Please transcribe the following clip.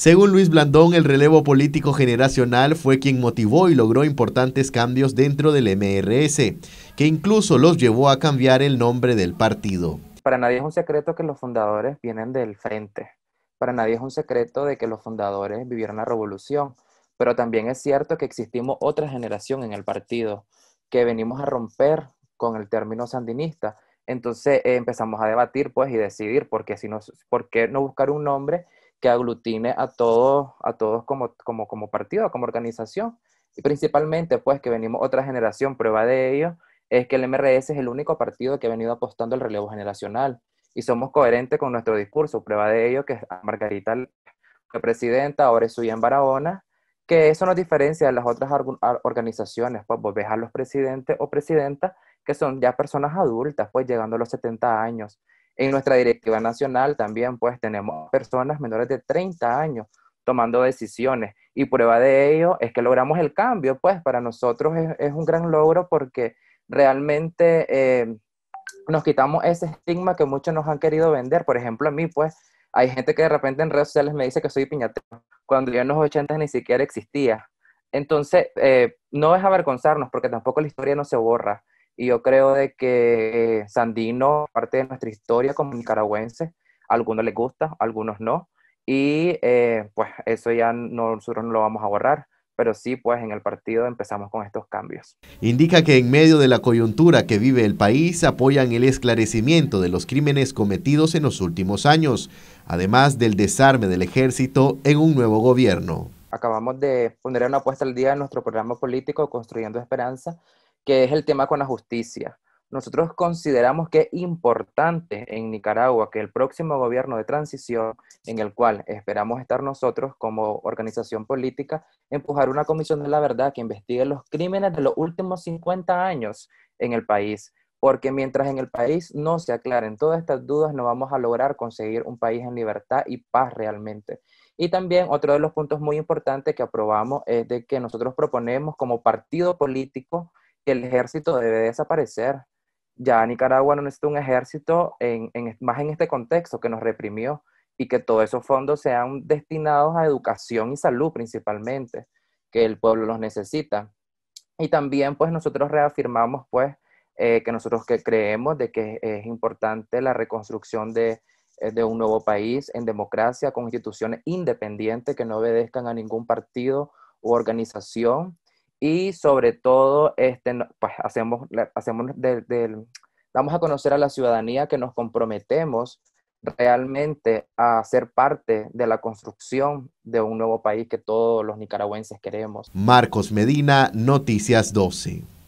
Según Luis Blandón, el relevo político generacional fue quien motivó y logró importantes cambios dentro del MRS, que incluso los llevó a cambiar el nombre del partido. Para nadie es un secreto que los fundadores vienen del frente. Para nadie es un secreto de que los fundadores vivieron la revolución. Pero también es cierto que existimos otra generación en el partido, que venimos a romper con el término sandinista. Entonces eh, empezamos a debatir pues, y decidir por si no, por qué no buscar un nombre que aglutine a todos, a todos como, como, como partido, como organización. Y principalmente, pues, que venimos otra generación, prueba de ello, es que el MRS es el único partido que ha venido apostando al relevo generacional. Y somos coherentes con nuestro discurso, prueba de ello que es Margarita, la presidenta, ahora es suya en Barahona, que eso nos diferencia de las otras organizaciones, pues vos ves a los presidentes o presidentas que son ya personas adultas, pues llegando a los 70 años, en nuestra directiva nacional también pues tenemos personas menores de 30 años tomando decisiones y prueba de ello es que logramos el cambio, pues para nosotros es, un gran logro porque realmente eh, nos quitamos ese estigma que muchos nos han querido vender, por ejemplo a mí pues hay gente que de repente en redes sociales me dice que soy piñatero, cuando yo en los 80 ni siquiera existía. Entonces, eh, no es avergonzarnos porque tampoco la historia no se borra. Y yo creo de que Sandino, parte de nuestra historia como nicaragüense a algunos les gusta, a algunos no. Y eh, pues eso ya no, nosotros no lo vamos a borrar pero sí, pues en el partido empezamos con estos cambios. Indica que en medio de la coyuntura que vive el país apoyan el esclarecimiento de los crímenes cometidos en los últimos años, además del desarme del ejército en un nuevo gobierno. Acabamos de poner una apuesta al día en nuestro programa político Construyendo Esperanza, que es el tema con la justicia. Nosotros consideramos que es importante en Nicaragua que el próximo gobierno de transición, en el cual esperamos estar nosotros como organización política, empujar una comisión de la verdad que investigue los crímenes de los últimos 50 años en el país. Porque mientras en el país no se aclaren todas estas dudas, no vamos a lograr conseguir un país en libertad y paz realmente. Y también otro de los puntos muy importantes que aprobamos es de que nosotros proponemos como partido político el ejército debe desaparecer. Ya Nicaragua no necesita un ejército en, más en este contexto que nos reprimió y que todos esos fondos sean destinados a educación y salud principalmente, que el pueblo los necesita. Y también pues nosotros reafirmamos pues eh, que nosotros que creemos de que es importante la reconstrucción de, eh, de un nuevo país en democracia con instituciones independientes que no obedezcan a ningún partido u organización y sobre todo, este, pues hacemos, hacemos del, del, damos a conocer a la ciudadanía que nos comprometemos realmente a ser parte de la construcción de un nuevo país que todos los nicaragüenses queremos. Marcos Medina, Noticias 12.